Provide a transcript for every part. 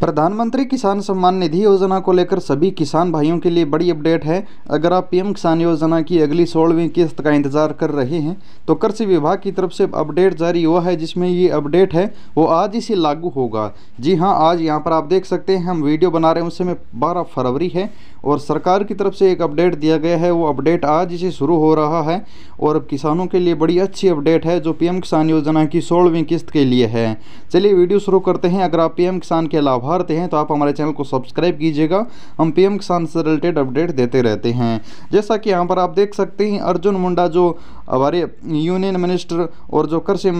प्रधानमंत्री किसान सम्मान निधि योजना को लेकर सभी किसान भाइयों के लिए बड़ी अपडेट है अगर आप पीएम किसान योजना की अगली सोलहवीं किस्त का इंतजार कर रहे हैं तो कृषि विभाग की तरफ से अपडेट जारी हुआ है जिसमें ये अपडेट है वो आज ही से लागू होगा जी हाँ आज यहाँ पर आप देख सकते हैं हम वीडियो बना रहे हैं उस समय बारह फरवरी है और सरकार की तरफ से एक अपडेट दिया गया है वो अपडेट आज ही से शुरू हो रहा है और अब किसानों के लिए बड़ी अच्छी अपडेट है जो पी किसान योजना की सोलहवीं किस्त के लिए है चलिए वीडियो शुरू करते हैं अगर आप पी किसान के अलावा भारत हैं तो आप हमारे चैनल को सब्सक्राइब कीजिएगा हम पीएम किसान से रिलेटेड अपडेट देते रहते हैं जैसा कि यहाँ पर आप देख सकते हैं अर्जुन मुंडा जो हमारे यूनियन मिनिस्टर और जो कृषि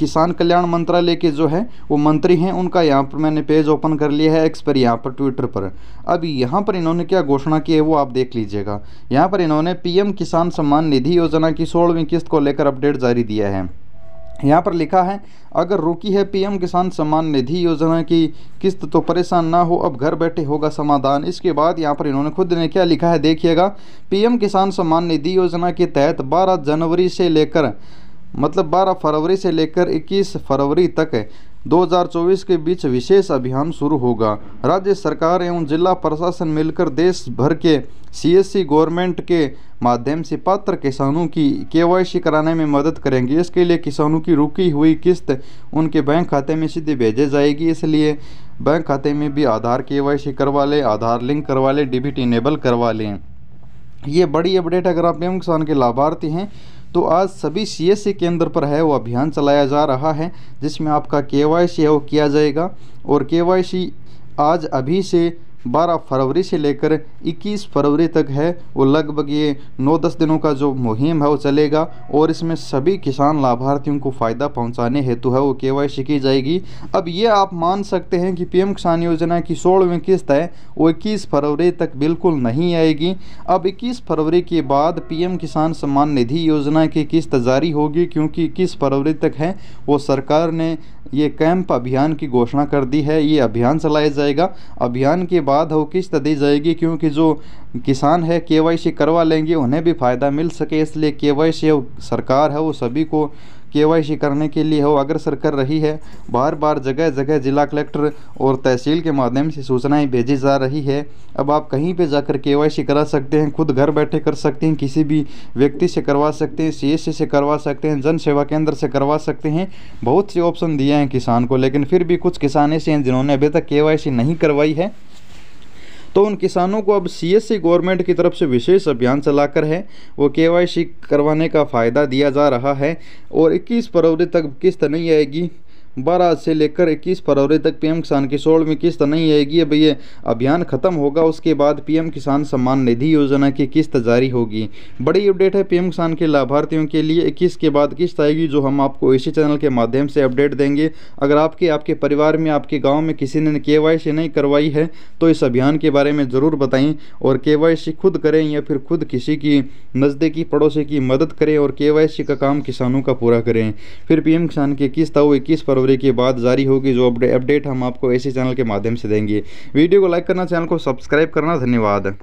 किसान कल्याण मंत्रालय के जो है वो मंत्री हैं उनका यहाँ पर मैंने पेज ओपन कर लिया है एक्स पर यहाँ पर ट्विटर पर अब यहाँ पर इन्होंने क्या घोषणा की है वो आप देख लीजिएगा यहाँ पर इन्होंने पीएम किसान सम्मान निधि योजना की सोलहवीं किस्त को लेकर अपडेट जारी दिया है यहाँ पर लिखा है अगर रुकी है पीएम किसान सम्मान निधि योजना की किस्त तो परेशान ना हो अब घर बैठे होगा समाधान इसके बाद यहाँ पर इन्होंने खुद ने क्या लिखा है देखिएगा पीएम किसान सम्मान निधि योजना के तहत 12 जनवरी से लेकर मतलब 12 फरवरी से लेकर 21 फरवरी तक 2024 के बीच विशेष अभियान शुरू होगा राज्य सरकार एवं जिला प्रशासन मिलकर देश भर के सीएससी गवर्नमेंट के माध्यम से पात्र किसानों की केवाईसी कराने में मदद करेंगे इसके लिए किसानों की रुकी हुई किस्त उनके बैंक खाते में सीधे भेजे जाएगी इसलिए बैंक खाते में भी आधार केवाईसी करवा लें आधार लिंक करवा लें डिबिट इनेबल करवा लें ये बड़ी अपडेट अगर आप एम किसान के लाभार्थी हैं तो आज सभी सीएससी e केंद्र पर है वो अभियान चलाया जा रहा है जिसमें आपका के है वो किया जाएगा और के आज अभी से बारह फरवरी से लेकर इक्कीस फरवरी तक है वो लगभग ये नौ दस दिनों का जो मुहिम है वो चलेगा और इसमें सभी किसान लाभार्थियों को फ़ायदा पहुंचाने हेतु है वो के की जाएगी अब ये आप मान सकते हैं कि पीएम किसान योजना की सोलहवीं किस्त है वो इक्कीस फरवरी तक बिल्कुल नहीं आएगी अब इक्कीस फरवरी के बाद पीएम किसान सम्मान निधि योजना की किस्त जारी होगी क्योंकि इक्कीस फरवरी तक है वो सरकार ने ये कैंप अभियान की घोषणा कर दी है ये अभियान चलाया जाएगा अभियान के बाद किस्त दी जाएगी क्योंकि जो किसान है के करवा लेंगे उन्हें भी फ़ायदा मिल सके इसलिए के वाई सरकार है वो सभी को केवाईसी करने के लिए हो अग्रसर कर रही है बार बार जगह जगह जिला कलेक्टर और तहसील के माध्यम से सूचनाएं भेजी जा रही है अब आप कहीं पे जाकर केवाईसी करा सकते हैं खुद घर बैठे कर सकते हैं किसी भी व्यक्ति से करवा सकते हैं सी से करवा सकते हैं जन सेवा केंद्र से करवा सकते हैं बहुत से ऑप्शन दिए हैं किसान को लेकिन फिर भी कुछ किसान ऐसे हैं जिन्होंने अभी तक के नहीं करवाई है तो उन किसानों को अब सीएससी e गवर्नमेंट की तरफ से विशेष अभियान चलाकर है वो केवाईसी करवाने का फ़ायदा दिया जा रहा है और 21 फरवरी तक किस्त नहीं आएगी बारह से लेकर इक्कीस फरवरी तक पीएम किसान की में किस्त नहीं आएगी अब ये अभियान खत्म होगा उसके बाद पीएम किसान सम्मान निधि योजना की किस्त जारी होगी बड़ी अपडेट है पीएम किसान के लाभार्थियों के लिए इक्कीस के बाद किस्त आएगी जो हम आपको इसी चैनल के माध्यम से अपडेट देंगे अगर आपके आपके परिवार में आपके गाँव में किसी ने के नहीं करवाई है तो इस अभियान के बारे में ज़रूर बताएँ और के खुद करें या फिर खुद किसी की नज़दीकी पड़ोसी की मदद करें और के का काम किसानों का पूरा करें फिर पीएम किसान की किस्त आओ इक्कीस फरवरी रिकवरी के बाद जारी होगी जो अपडेट हम आपको ऐसे चैनल के माध्यम से देंगे वीडियो को लाइक करना चैनल को सब्सक्राइब करना धन्यवाद